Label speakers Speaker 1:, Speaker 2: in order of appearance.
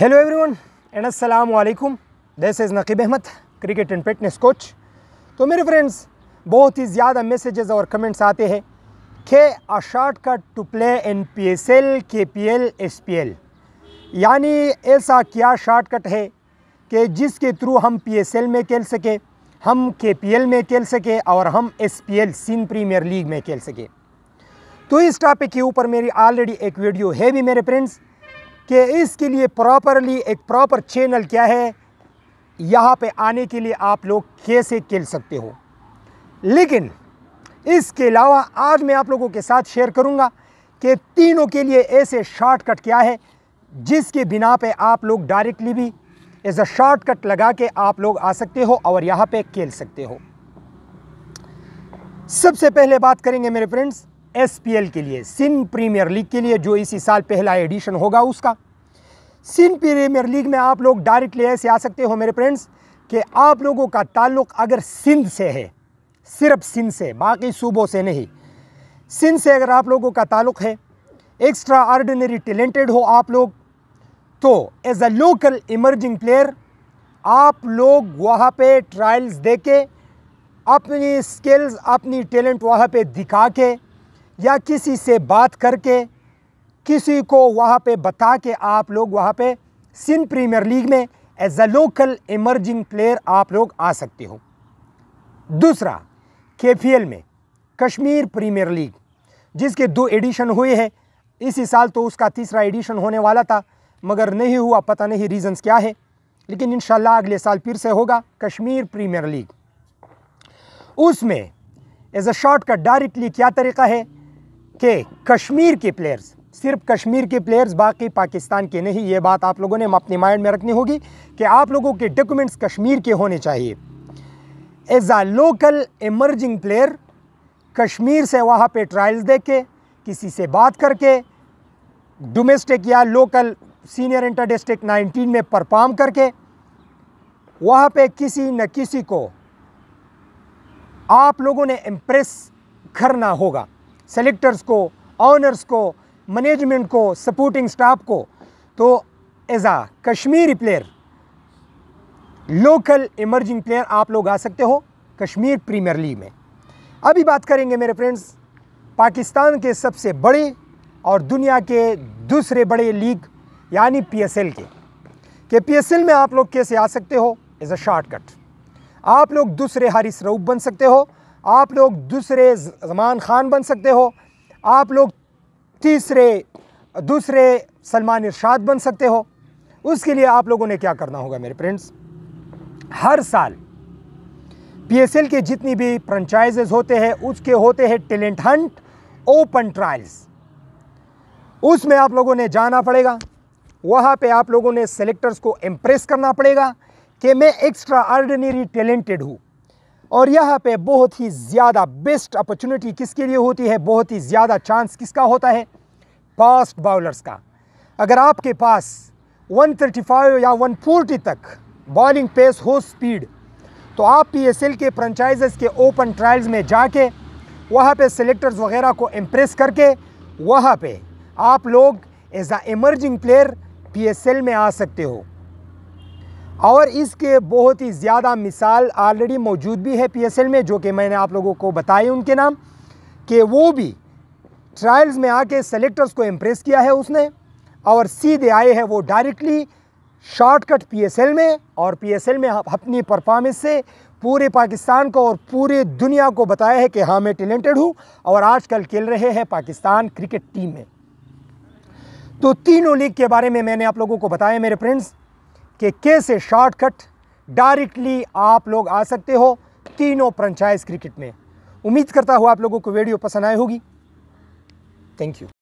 Speaker 1: hello everyone and अस्सलाम वालेकुम this is Naqeeb Ahmed cricket and fitness coach तो मेरे फ्रेंड्स बहुत ही ज़्यादा मैसेजेस और कमेंट्स आते हैं कि a shortcut to play in P S L K P L S P L यानी ऐसा क्या शॉर्टकट है कि जिसके थ्रू हम पी एस एल में खेल सकें हम के पी एल में खेल सकें और हम S P L Sindh Premier League में खेल सकें तो इस टॉपिक के ऊपर मेरी ऑलरेडी एक वीडियो है भी मेरे फ्रेंड्स कि इसके लिए प्रॉपरली एक प्रॉपर चैनल क्या है यहाँ पे आने के लिए आप लोग कैसे खेल सकते हो लेकिन इसके अलावा आज मैं आप लोगों के साथ शेयर करूँगा कि तीनों के लिए ऐसे शॉर्टकट क्या है जिसके बिना पे आप लोग डायरेक्टली भी एज अ शॉर्टकट लगा के आप लोग आ सकते हो और यहाँ पे खेल सकते हो सबसे पहले बात करेंगे मेरे फ्रेंड्स एल के लिए सिन प्रीमियर लीग के लिए जो इसी साल पहला एडिशन होगा उसका सिन प्रीमियर लीग में आप लोग डायरेक्टली ऐसे आ सकते हो मेरे फ्रेंड्स कि आप लोगों का ताल्लुक अगर सिंध से है सिर्फ सिंध से बाकी सूबों से नहीं सिंध से अगर आप लोगों का ताल्लुक है एक्स्ट्रा ऑर्डिनरी टैलेंटेड हो आप लोग तो as a local emerging player आप लोग वहाँ पे ट्रायल्स दे के अपनी स्किल्स अपनी टैलेंट वहाँ पे दिखा के या किसी से बात करके किसी को वहाँ पे बता के आप लोग वहाँ पे सिंध प्रीमियर लीग में as a local emerging player आप लोग आ सकते हो दूसरा के में कश्मीर प्रीमियर लीग जिसके दो एडिशन हुए हैं इसी साल तो उसका तीसरा एडिशन होने वाला था मगर नहीं हुआ पता नहीं रीज़न्स क्या है लेकिन इन अगले साल फिर से होगा कश्मीर प्रीमियर लीग उसमें एज अ शॉर्टकट का डायरेक्टली क्या तरीका है कि कश्मीर के प्लेयर्स सिर्फ कश्मीर के प्लेयर्स बाकी पाकिस्तान के नहीं ये बात आप लोगों ने अपने माइंड में रखनी होगी कि आप लोगों के डॉक्यूमेंट्स कश्मीर के होने चाहिए as a local emerging player Kashmir से वहाँ पे ट्रायल्स दे के किसी से बात करके डोमेस्टिक या local senior inter district nineteen में परफॉर्म करके वहाँ पे किसी न किसी को आप लोगों ने इम्प्रेस करना होगा सेलेक्टर्स को ऑनर्स को मैनेजमेंट को सपोर्टिंग स्टाफ को तो as a Kashmiri player local emerging player आप लोग आ सकते हो कश्मीर प्रीमियर लीग में अभी बात करेंगे मेरे फ्रेंड्स पाकिस्तान के सबसे बड़े और दुनिया के दूसरे बड़े लीग यानी पीएसएल के कि पीएसएल में आप लोग कैसे आ सकते हो एज अ शॉर्टकट आप लोग दूसरे हारिस रऊफ बन सकते हो आप लोग दूसरे जमान खान बन सकते हो आप लोग तीसरे दूसरे सलमान इरशाद बन सकते हो उसके लिए आप लोगों ने क्या करना होगा मेरे फ्रेंड्स हर साल पीएसएल के जितनी भी फ्रेंचाइजेज होते हैं उसके होते हैं टैलेंट हंट ओपन ट्रायल्स उसमें आप लोगों ने जाना पड़ेगा वहाँ पे आप लोगों ने सेलेक्टर्स को इम्प्रेस करना पड़ेगा कि मैं एक्स्ट्रा ऑर्डिनरी टैलेंटेड हूँ और यहाँ पे बहुत ही ज़्यादा बेस्ट अपॉर्चुनिटी किसके लिए होती है बहुत ही ज़्यादा चांस किसका होता है फास्ट बॉलर्स का अगर आपके पास 135 या 140 तक बॉलिंग पेस हो स्पीड तो आप पीएसएल के फ्रेंचाइज़ के ओपन ट्रायल्स में जाके वहाँ पे सेलेक्टर्स वगैरह को इम्प्रेस करके वहाँ पे आप लोग as a emerging player P में आ सकते हो और इसके बहुत ही ज़्यादा मिसाल ऑलरेडी मौजूद भी है पीएसएल में जो कि मैंने आप लोगों को बताए उनके नाम कि वो भी ट्रायल्स में आके सेलेक्टर्स को इम्प्रेस किया है उसने और सीधे आए हैं वो डायरेक्टली शॉर्टकट पीएसएल में और पीएसएल में अपनी परफॉर्मेंस से पूरे पाकिस्तान को और पूरे दुनिया को बताया है कि हाँ मैं टैलेंटेड हूँ और आजकल खेल रहे हैं पाकिस्तान क्रिकेट टीम में तो तीनों लीग के बारे में मैंने आप लोगों को बताया मेरे फ्रेंड्स कि कैसे शॉर्टकट डायरेक्टली आप लोग आ सकते हो तीनों फ्रेंचाइज क्रिकेट में उम्मीद करता हूँ आप लोगों को वीडियो पसंद आई होगी थैंक यू